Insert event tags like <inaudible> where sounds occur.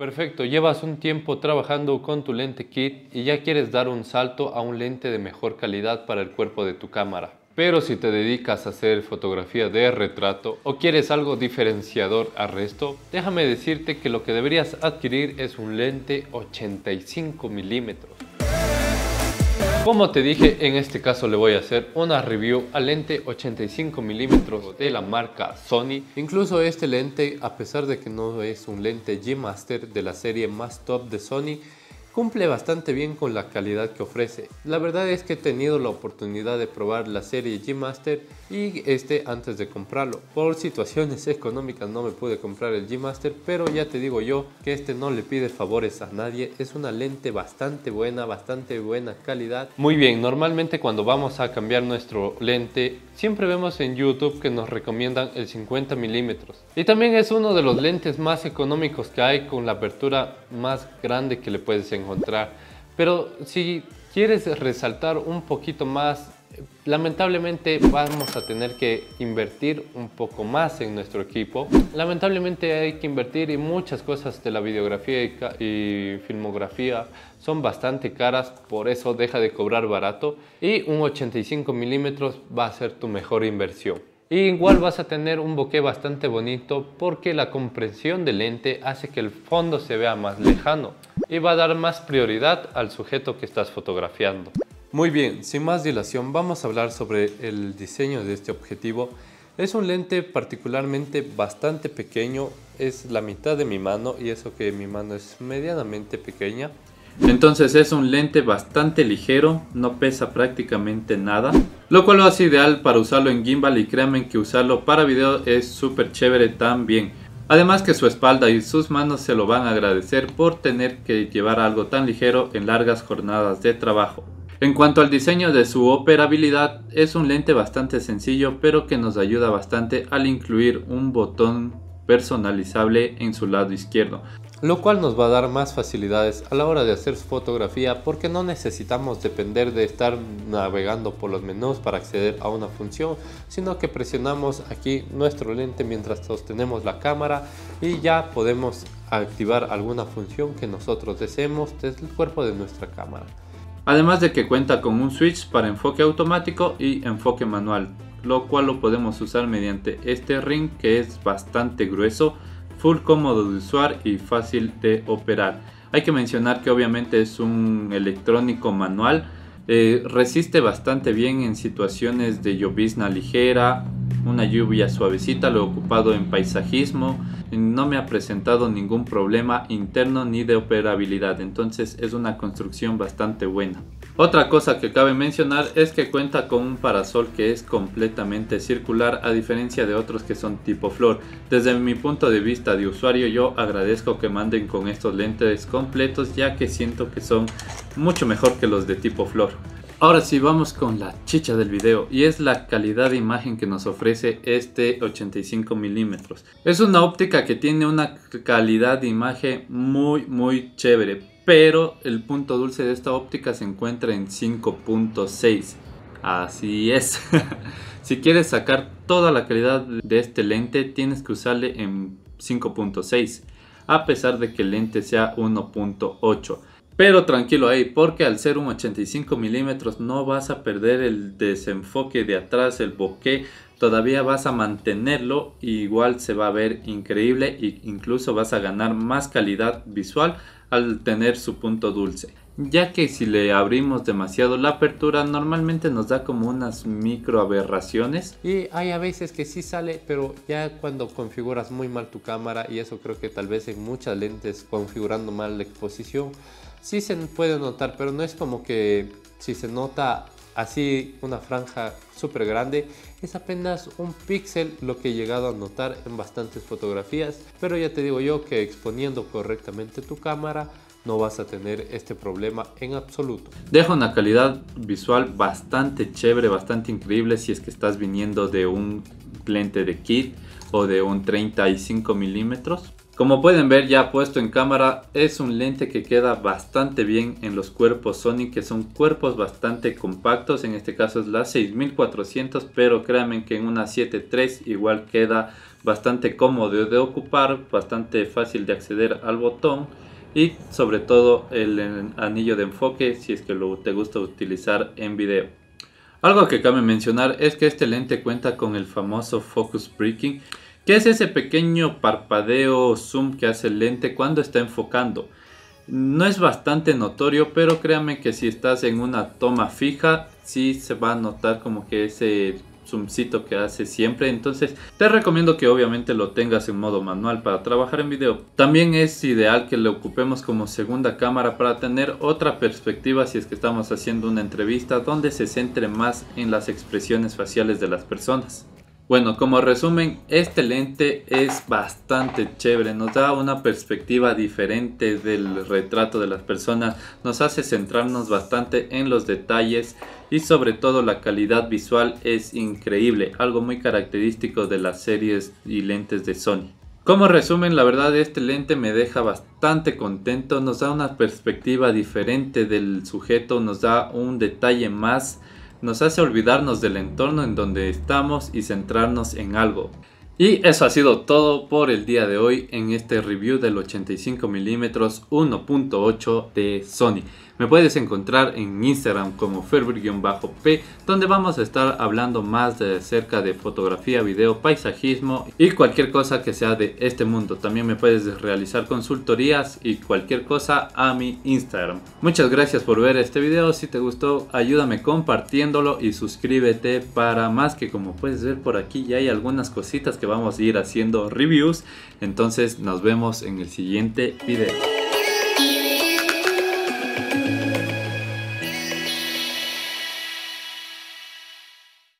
Perfecto, llevas un tiempo trabajando con tu lente kit y ya quieres dar un salto a un lente de mejor calidad para el cuerpo de tu cámara. Pero si te dedicas a hacer fotografía de retrato o quieres algo diferenciador al resto, déjame decirte que lo que deberías adquirir es un lente 85 milímetros. Como te dije, en este caso le voy a hacer una review al lente 85 mm de la marca Sony. Incluso este lente, a pesar de que no es un lente G-Master de la serie más top de Sony, cumple bastante bien con la calidad que ofrece. La verdad es que he tenido la oportunidad de probar la serie G Master y este antes de comprarlo. Por situaciones económicas no me pude comprar el G Master, pero ya te digo yo que este no le pide favores a nadie. Es una lente bastante buena, bastante buena calidad. Muy bien, normalmente cuando vamos a cambiar nuestro lente siempre vemos en YouTube que nos recomiendan el 50 milímetros. Y también es uno de los lentes más económicos que hay con la apertura más grande que le puedes encontrar. Pero si quieres resaltar un poquito más Lamentablemente vamos a tener que invertir un poco más en nuestro equipo. Lamentablemente hay que invertir y muchas cosas de la videografía y, filmografía son bastante caras, por eso deja de cobrar barato y un 85 milímetros va a ser tu mejor inversión. igual vas a tener un bokeh bastante bonito porque la comprensión del lente hace que el fondo se vea más lejano y va a dar más prioridad al sujeto que estás fotografiando. Muy bien, sin más dilación vamos a hablar sobre el diseño de este objetivo. Es un lente particularmente bastante pequeño, es la mitad de mi mano y eso que mi mano es medianamente pequeña. Entonces es un lente bastante ligero, no pesa prácticamente nada, lo cual lo hace ideal para usarlo en gimbal y créanme que usarlo para video es súper chévere también. Además que su espalda y sus manos se lo van a agradecer por tener que llevar algo tan ligero en largas jornadas de trabajo. En cuanto al diseño de su operabilidad, es un lente bastante sencillo pero que nos ayuda bastante al incluir un botón personalizable en su lado izquierdo, lo cual nos va a dar más facilidades a la hora de hacer su fotografía porque no necesitamos depender de estar navegando por los menús para acceder a una función, sino que presionamos aquí nuestro lente mientras sostenemos la cámara y ya podemos activar alguna función que nosotros deseemos desde el cuerpo de nuestra cámara además de que cuenta con un switch para enfoque automático y enfoque manual, lo cual lo podemos usar mediante este ring que es bastante grueso, full cómodo de usar y fácil de operar. Hay que mencionar que obviamente es un electrónico manual, eh, resiste bastante bien en situaciones de llovizna ligera, una lluvia suavecita, lo ocupado en paisajismo, no me ha presentado ningún problema interno ni de operabilidad, entonces es una construcción bastante buena. Otra cosa que cabe mencionar es que cuenta con un parasol que es completamente circular a diferencia de otros que son tipo flor. Desde mi punto de vista de usuario yo agradezco que manden con estos lentes completos ya que siento que son mucho mejor que los de tipo flor. Ahora sí, vamos con la chicha del video y es la calidad de imagen que nos ofrece este 85 milímetros. Es una óptica que tiene una calidad de imagen muy muy chévere, pero el punto dulce de esta óptica se encuentra en 5.6. Así es. <laughs> si quieres sacar toda la calidad de este lente, tienes que usarle en 5.6, a pesar de que el lente sea 1.8. Pero tranquilo ahí, porque al ser un 85 milímetros no vas a perder el desenfoque de atrás, el bokeh, todavía vas a mantenerlo igual se va a ver increíble e incluso vas a ganar más calidad visual al tener su punto dulce. Ya que si le abrimos demasiado la apertura normalmente nos da como unas micro aberraciones. Y hay a veces que sí sale, pero ya cuando configuras muy mal tu cámara y eso creo que tal vez en muchas lentes configurando mal la exposición sí se puede notar, pero no es como que si se nota así una franja súper grande, es apenas un píxel lo que he llegado a notar en bastantes fotografías, pero ya te digo yo que exponiendo correctamente tu cámara no vas a tener este problema en absoluto. Deja una calidad visual bastante chévere, bastante increíble si es que estás viniendo de un lente de kit o de un 35 milímetros como pueden ver ya puesto en cámara es un lente que queda bastante bien en los cuerpos Sony que son cuerpos bastante compactos, en este caso es la 6400 pero créanme que en una 7.3 igual queda bastante cómodo de ocupar, bastante fácil de acceder al botón y sobre todo el anillo de enfoque si es que lo, te gusta utilizar en video. Algo que cabe mencionar es que este lente cuenta con el famoso focus breaking ¿Qué es ese pequeño parpadeo zoom que hace el lente cuando está enfocando? No es bastante notorio, pero créanme que si estás en una toma fija, sí se va a notar como que ese zoomcito que hace siempre. Entonces te recomiendo que obviamente lo tengas en modo manual para trabajar en video. También es ideal que lo ocupemos como segunda cámara para tener otra perspectiva si es que estamos haciendo una entrevista donde se centre más en las expresiones faciales de las personas. Bueno, como resumen, este lente es bastante chévere, nos da una perspectiva diferente del retrato de las personas, nos hace centrarnos bastante en los detalles y sobre todo la calidad visual es increíble, algo muy característico de las series y lentes de Sony. Como resumen, la verdad este lente me deja bastante contento, nos da una perspectiva diferente del sujeto, nos da un detalle más nos hace olvidarnos del entorno en donde estamos y centrarnos en algo. Y eso ha sido todo por el día de hoy en este review del 85mm 1.8 de Sony. Me puedes encontrar en Instagram como ferber-p, donde vamos a estar hablando más de cerca de fotografía, video, paisajismo y cualquier cosa que sea de este mundo. También me puedes realizar consultorías y cualquier cosa a mi Instagram. Muchas gracias por ver este video. Si te gustó, ayúdame compartiéndolo y suscríbete para más que como puedes ver por aquí ya hay algunas cositas que vamos a ir haciendo reviews. Entonces nos vemos en el siguiente video.